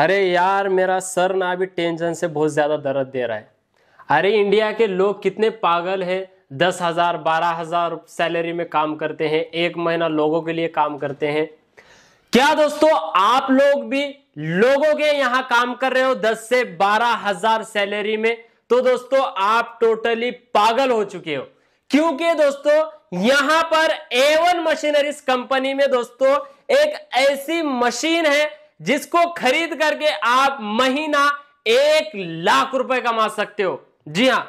अरे यार मेरा सर ना अभी टेंशन से बहुत ज़्यादा दर्द दे रहा है अरे इंडिया के लोग कितने पागल हैं दस हज़ार बारह हज़ार सैलरी में काम करते हैं एक महीना लोगों के लिए काम करते हैं क्या दोस्तों आप लोग भी लोगों के यहां काम कर रहे हो दस से बारह हजार सैलरी में तो दोस्तों आप टोटली पागल हो चुके हो क्योंकि दोस्तों यहां पर एवन मशीनरीज कंपनी में दोस्तों एक ऐसी मशीन है जिसको खरीद करके आप महीना एक लाख रुपए कमा सकते हो जी हां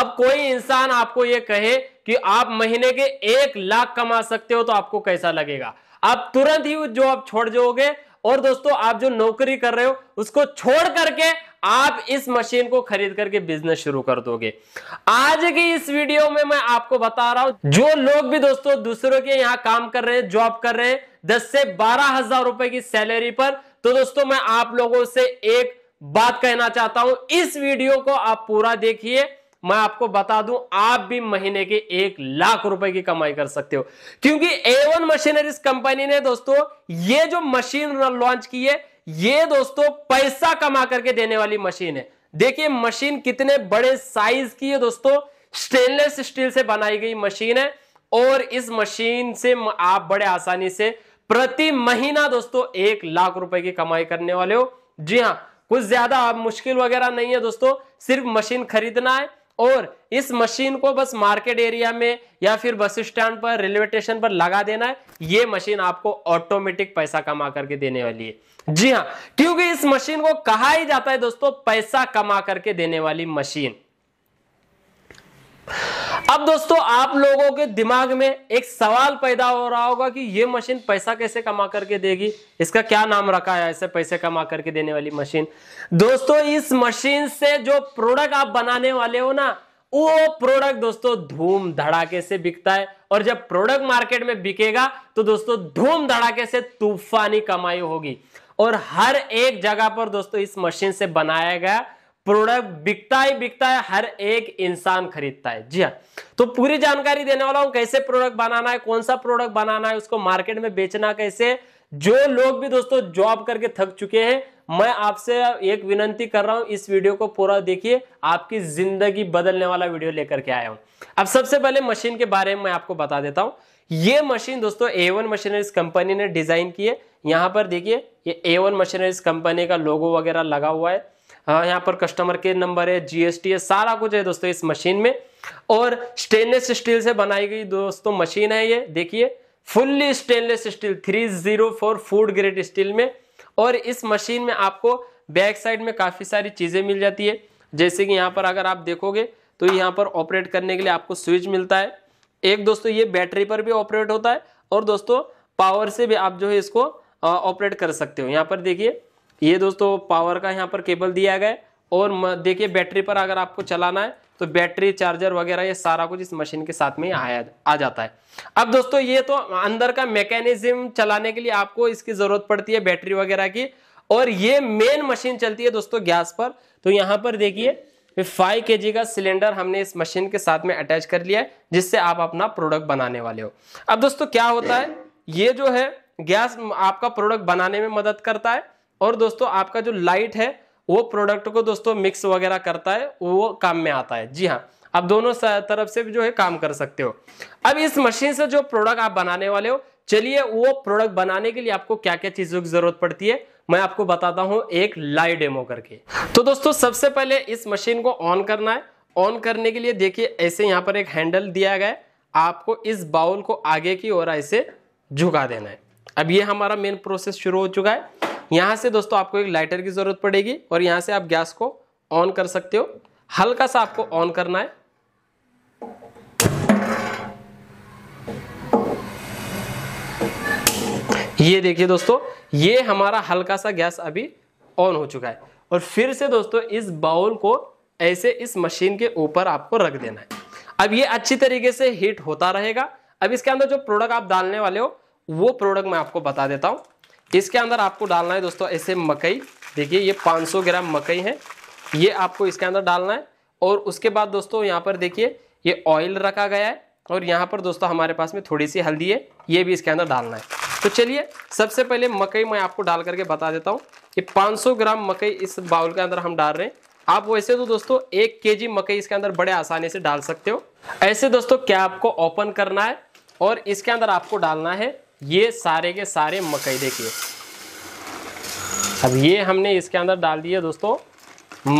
अब कोई इंसान आपको यह कहे कि आप महीने के एक लाख कमा सकते हो तो आपको कैसा लगेगा आप तुरंत ही जो आप छोड़ जाओगे और दोस्तों आप जो नौकरी कर रहे हो उसको छोड़ करके आप इस मशीन को खरीद करके बिजनेस शुरू कर दोगे आज की इस वीडियो में मैं आपको बता रहा हूं जो लोग भी दोस्तों दूसरों के यहां काम कर रहे हैं जॉब कर रहे हैं दस से बारह हजार रुपए की सैलरी पर तो दोस्तों मैं आप लोगों से एक बात कहना चाहता हूं इस वीडियो को आप पूरा देखिए मैं आपको बता दूं आप भी महीने के एक लाख रुपए की कमाई कर सकते हो क्योंकि ए वन मशीनरी कंपनी ने दोस्तों ये जो मशीन लॉन्च की है ये दोस्तों पैसा कमा करके देने वाली मशीन है देखिए मशीन कितने बड़े साइज की है दोस्तों स्टेनलेस स्टील से बनाई गई मशीन है और इस मशीन से आप बड़े आसानी से प्रति महीना दोस्तों एक लाख रुपए की कमाई करने वाले हो जी हाँ कुछ ज्यादा मुश्किल वगैरह नहीं है दोस्तों सिर्फ मशीन खरीदना है और इस मशीन को बस मार्केट एरिया में या फिर बस स्टैंड पर रेलवे स्टेशन पर लगा देना है ये मशीन आपको ऑटोमेटिक पैसा कमा करके देने वाली है जी हाँ क्योंकि इस मशीन को कहा ही जाता है दोस्तों पैसा कमा करके देने वाली मशीन अब दोस्तों आप लोगों के दिमाग में एक सवाल पैदा हो रहा होगा कि ये मशीन पैसा कैसे कमा करके देगी इसका क्या नाम रखा है ऐसे पैसे कमा करके देने वाली मशीन दोस्तों इस मशीन से जो प्रोडक्ट आप बनाने वाले हो ना वो प्रोडक्ट दोस्तों धूम धड़ाके से बिकता है और जब प्रोडक्ट मार्केट में बिकेगा तो दोस्तों धूम धड़ाके से तूफानी कमाई होगी और हर एक जगह पर दोस्तों इस मशीन से बनाया गया प्रोडक्ट बिकता ही बिकता है हर एक इंसान खरीदता है जी हाँ तो पूरी जानकारी देने वाला हूं कैसे प्रोडक्ट बनाना है कौन सा प्रोडक्ट बनाना है उसको मार्केट में बेचना कैसे जो लोग भी दोस्तों जॉब करके थक चुके हैं मैं आपसे एक विनंती कर रहा हूं इस वीडियो को पूरा देखिए आपकी जिंदगी बदलने वाला वीडियो लेकर के आया हूं अब सबसे पहले मशीन के बारे में मैं आपको बता देता हूं ये मशीन दोस्तों ए वन मशीनरीज कंपनी ने डिजाइन की है यहां पर देखिए ये ए वन मशीनरीज कंपनी का लोगो वगैरह लगा हुआ है हाँ, यहाँ पर कस्टमर केयर नंबर है जीएसटी है सारा कुछ है दोस्तों इस मशीन में और स्टेनलेस स्टील से बनाई गई दोस्तों मशीन है ये देखिए fully stainless steel 304 food grade steel में और इस मशीन में आपको बैक साइड में काफ़ी सारी चीज़ें मिल जाती है जैसे कि यहाँ पर अगर आप देखोगे तो यहाँ पर ऑपरेट करने के लिए आपको स्विच मिलता है एक दोस्तों ये बैटरी पर भी ऑपरेट होता है और दोस्तों पावर से भी आप जो है इसको ऑपरेट कर सकते हो यहाँ पर देखिए ये दोस्तों पावर का यहाँ पर केबल दिया गया और देखिए बैटरी पर अगर आपको चलाना है तो बैटरी चार्जर वगैरह ये सारा कुछ इस मशीन के साथ में आया आ जाता है अब दोस्तों ये तो अंदर का मैकेनिज्म चलाने के लिए आपको इसकी जरूरत पड़ती है बैटरी वगैरह की और ये मेन मशीन चलती है दोस्तों गैस पर तो यहाँ पर देखिए फाइव के जी का सिलेंडर हमने इस मशीन के साथ में अटैच कर लिया है जिससे आप अपना प्रोडक्ट बनाने वाले हो अब दोस्तों क्या होता है ये जो है गैस आपका प्रोडक्ट बनाने में मदद करता है और दोस्तों आपका जो लाइट है वो प्रोडक्ट को दोस्तों मिक्स वगैरह करता है वो काम में आता है जी हाँ आप दोनों तरफ से भी जो है काम कर सकते हो अब इस मशीन से जो प्रोडक्ट आप बनाने वाले हो चलिए वो प्रोडक्ट बनाने के लिए आपको क्या क्या चीजों की जरूरत पड़ती है मैं आपको बताता हूं एक लाइव डेमो करके तो दोस्तों सबसे पहले इस मशीन को ऑन करना है ऑन करने के लिए देखिए ऐसे यहाँ पर एक हैंडल दिया गया है आपको इस बाउल को आगे की ओर ऐसे झुका देना है अब ये हमारा मेन प्रोसेस शुरू हो चुका है यहाँ से दोस्तों आपको एक लाइटर की ज़रूरत पड़ेगी और यहाँ से आप गैस को ऑन कर सकते हो हल्का सा आपको ऑन करना है ये देखिए दोस्तों ये हमारा हल्का सा गैस अभी ऑन हो चुका है और फिर से दोस्तों इस बाउल को ऐसे इस मशीन के ऊपर आपको रख देना है अब ये अच्छी तरीके से हीट होता रहेगा अब इसके अंदर जो प्रोडक्ट आप डालने वाले हो वो प्रोडक्ट मैं आपको बता देता हूं इसके अंदर आपको डालना है दोस्तों ऐसे मकई देखिए ये 500 ग्राम मकई है ये आपको इसके अंदर डालना है और उसके बाद दोस्तों यहाँ पर देखिए ये ऑयल रखा गया है और यहाँ पर दोस्तों हमारे पास में थोड़ी सी हल्दी है ये भी इसके अंदर डालना है तो चलिए सबसे पहले मकई मैं आपको डाल करके बता देता हूँ कि 500 ग्राम मकई इस बाउल के अंदर हम डाल रहे हैं आप वैसे तो दोस्तों एक के जी मकई इसके अंदर बड़े आसानी से डाल सकते हो ऐसे दोस्तों क्या आपको ओपन करना है और इसके अंदर आपको डालना है ये सारे के सारे मकई देखिए अब ये हमने इसके अंदर डाल दिए दोस्तों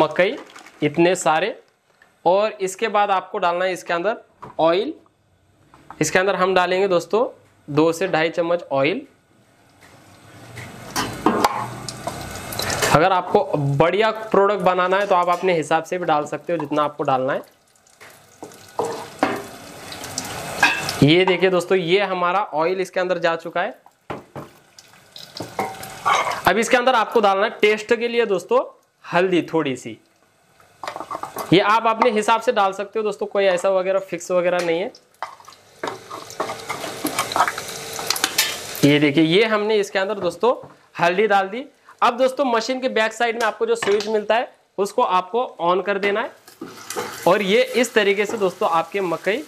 मकई इतने सारे और इसके बाद आपको डालना है इसके अंदर ऑयल इसके अंदर हम डालेंगे दोस्तों दो से ढाई चम्मच ऑयल अगर आपको बढ़िया प्रोडक्ट बनाना है तो आप अपने हिसाब से भी डाल सकते हो जितना आपको डालना है ये देखिए दोस्तों ये हमारा ऑयल इसके अंदर जा चुका है अब इसके अंदर आपको डालना है टेस्ट के लिए दोस्तों हल्दी थोड़ी सी ये आप अपने हिसाब से डाल सकते हो दोस्तों कोई ऐसा वगैरह फिक्स वगैरह नहीं है ये देखिए ये हमने इसके अंदर दोस्तों हल्दी डाल दी अब दोस्तों मशीन के बैक साइड में आपको जो स्विच मिलता है उसको आपको ऑन कर देना है और ये इस तरीके से दोस्तों आपके मकई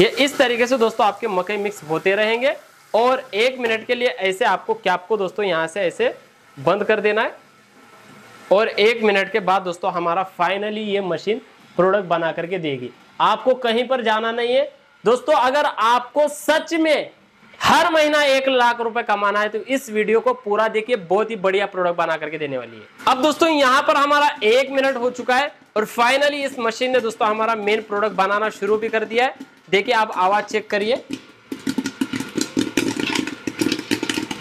ये इस तरीके से दोस्तों आपके मकई मिक्स होते रहेंगे और एक मिनट के लिए ऐसे आपको कैप को दोस्तों यहाँ से ऐसे बंद कर देना है और एक मिनट के बाद दोस्तों हमारा फाइनली ये मशीन प्रोडक्ट बना करके देगी आपको कहीं पर जाना नहीं है दोस्तों अगर आपको सच में हर महीना एक लाख रुपए कमाना है तो इस वीडियो को पूरा देखिए बहुत ही बढ़िया प्रोडक्ट बना करके देने वाली है अब दोस्तों यहाँ पर हमारा एक मिनट हो चुका है और फाइनली इस मशीन ने दोस्तों हमारा मेन प्रोडक्ट बनाना शुरू भी कर दिया है देखिए आप आवाज़ चेक करिए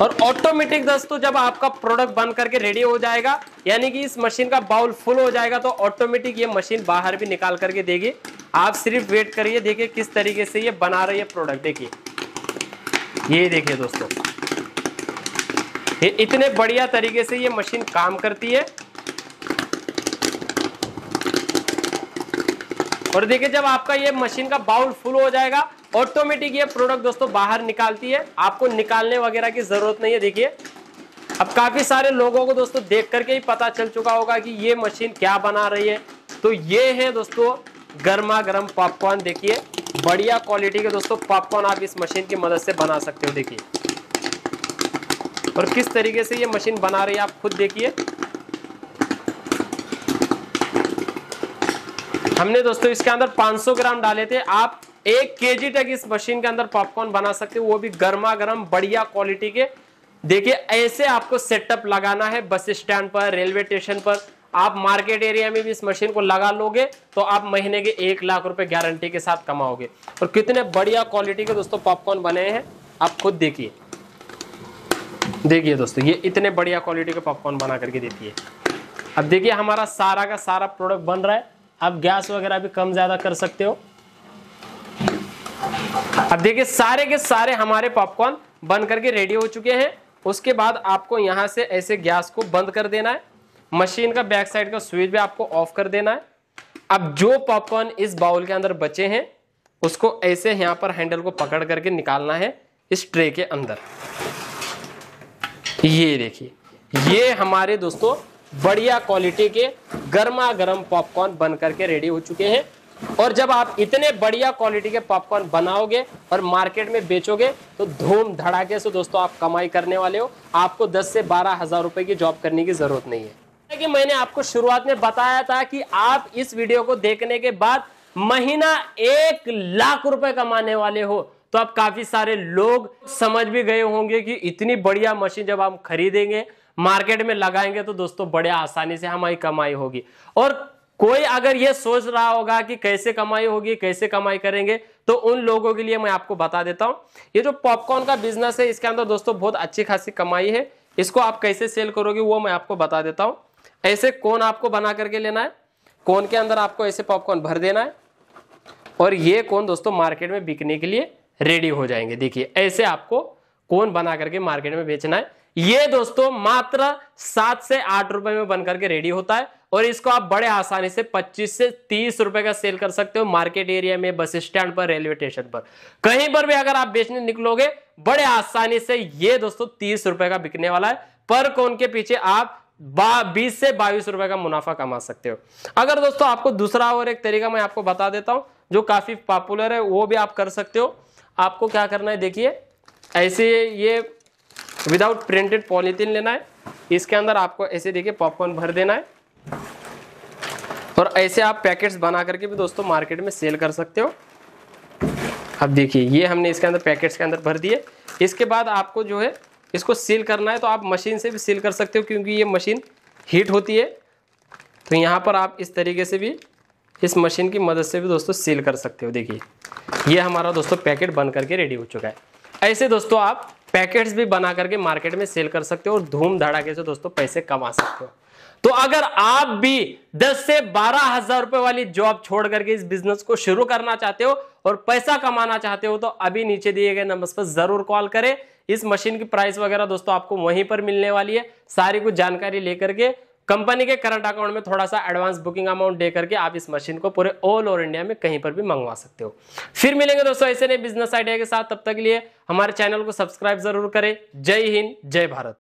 और ऑटोमेटिक दोस्तों जब आपका प्रोडक्ट बंद करके रेडी हो जाएगा यानी कि इस मशीन का बाउल फुल हो जाएगा तो ऑटोमेटिक ये मशीन बाहर भी निकाल करके देगी आप सिर्फ वेट करिए देखिए किस तरीके से ये बना रही है प्रोडक्ट देखिए ये देखिए दोस्तों ये इतने बढ़िया तरीके से ये मशीन काम करती है और देखिए जब आपका ये मशीन का बाउल फुल हो जाएगा ऑटोमेटिक ये प्रोडक्ट दोस्तों बाहर निकालती है आपको निकालने वगैरह की ज़रूरत नहीं है देखिए अब काफ़ी सारे लोगों को दोस्तों देख करके ही पता चल चुका होगा कि ये मशीन क्या बना रही है तो ये है दोस्तों गर्मा गर्म पॉपकॉर्न देखिए बढ़िया क्वालिटी के दोस्तों पॉपकॉर्न आप इस मशीन की मदद से बना सकते हो देखिए और किस तरीके से ये मशीन बना रही है आप खुद देखिए हमने दोस्तों इसके अंदर 500 ग्राम डाले थे आप एक केजी तक इस मशीन के अंदर पॉपकॉर्न बना सकते हो वो भी गर्मा गर्म बढ़िया क्वालिटी के देखिए ऐसे आपको सेटअप लगाना है बस स्टैंड पर रेलवे स्टेशन पर आप मार्केट एरिया में भी इस मशीन को लगा लोगे तो आप महीने के एक लाख रुपए गारंटी के साथ कमाओगे और कितने बढ़िया क्वालिटी के दोस्तों पॉपकॉर्न बने हैं आप खुद देखिए देखिए दोस्तों ये इतने बढ़िया क्वालिटी के पॉपकॉर्न बना करके देती है अब देखिए हमारा सारा का सारा प्रोडक्ट बन रहा है आप गैस वगैरह भी कम ज़्यादा कर सकते हो अब देखिए सारे के सारे हमारे पॉपकॉर्न बन करके रेडी हो चुके हैं उसके बाद आपको यहां से ऐसे गैस को बंद कर देना है मशीन का बैक साइड का स्विच भी आपको ऑफ कर देना है अब जो पॉपकॉर्न इस बाउल के अंदर बचे हैं उसको ऐसे यहां पर हैंडल को पकड़ करके निकालना है इस ट्रे के अंदर ये देखिए ये हमारे दोस्तों बढ़िया क्वालिटी के गर्मा गर्म पॉपकॉर्न बन करके रेडी हो चुके हैं और जब आप इतने बढ़िया क्वालिटी के पॉपकॉर्न बनाओगे और मार्केट में बेचोगे तो धूम धड़ाके से दोस्तों आप कमाई करने वाले हो आपको दस से बारह हजार रुपए की जॉब करने की जरूरत नहीं है कि मैंने आपको शुरुआत में बताया था कि आप इस वीडियो को देखने के बाद महीना एक लाख रुपए कमाने वाले हो तो आप काफी सारे लोग समझ भी गए होंगे कि इतनी बढ़िया मशीन जब हम खरीदेंगे मार्केट में लगाएंगे तो दोस्तों बड़े आसानी से हमारी कमाई होगी और कोई अगर ये सोच रहा होगा कि कैसे कमाई होगी कैसे कमाई करेंगे तो उन लोगों के लिए मैं आपको बता देता हूँ ये जो पॉपकॉर्न का बिजनेस है इसके अंदर दोस्तों बहुत अच्छी खासी कमाई है इसको आप कैसे सेल करोगे वो मैं आपको बता देता हूँ ऐसे कौन आपको बना करके लेना है कौन के अंदर आपको ऐसे पॉपकॉर्न भर देना है और ये कौन दोस्तों मार्केट में बिकने के लिए रेडी हो जाएंगे देखिए ऐसे आपको कौन बना करके मार्केट में बेचना है ये दोस्तों मात्र सात से आठ रुपए में बनकर के रेडी होता है और इसको आप बड़े आसानी से 25 से 30 रुपए का सेल कर सकते हो मार्केट एरिया में बस स्टैंड पर रेलवे स्टेशन पर कहीं पर भी अगर आप बेचने निकलोगे बड़े आसानी से ये दोस्तों तीस रुपए का बिकने वाला है पर कौन के पीछे आप बीस से बाईस रुपए का मुनाफा कमा सकते हो अगर दोस्तों आपको दूसरा और एक तरीका मैं आपको बता देता हूं जो काफी पॉपुलर है वो भी आप कर सकते हो आपको क्या करना है देखिए ऐसे ये विदाउट प्रिंटेड पॉलीथीन लेना है इसके अंदर आपको ऐसे देखिए पॉपकॉर्न भर देना है और ऐसे आप पैकेट्स बना करके भी दोस्तों मार्केट में सेल कर सकते हो अब देखिए ये हमने इसके अंदर पैकेट्स के अंदर भर दिए इसके बाद आपको जो है इसको सील करना है तो आप मशीन से भी सील कर सकते हो क्योंकि ये मशीन हीट होती है तो यहाँ पर आप इस तरीके से भी इस मशीन की मदद से भी दोस्तों सील कर सकते हो देखिए ये हमारा दोस्तों पैकेट बन करके रेडी हो चुका है ऐसे दोस्तों आप पैकेट्स भी बना करके मार्केट में सेल कर सकते हो और धूम धड़ाके से दोस्तों पैसे कमा सकते हो तो अगर आप भी 10 से बारह हजार रुपए वाली जॉब छोड़ करके इस बिजनेस को शुरू करना चाहते हो और पैसा कमाना चाहते हो तो अभी नीचे दिए गए नंबर पर जरूर कॉल करें इस मशीन की प्राइस वगैरह दोस्तों आपको वहीं पर मिलने वाली है सारी कुछ जानकारी लेकर के कंपनी के करंट अकाउंट में थोड़ा सा एडवांस बुकिंग अमाउंट दे करके आप इस मशीन को पूरे ऑल ओवर इंडिया में कहीं पर भी मंगवा सकते हो फिर मिलेंगे दोस्तों ऐसे नए बिजनेस आइडिया के साथ तब तक के लिए हमारे चैनल को सब्सक्राइब जरूर करें जय हिंद जय भारत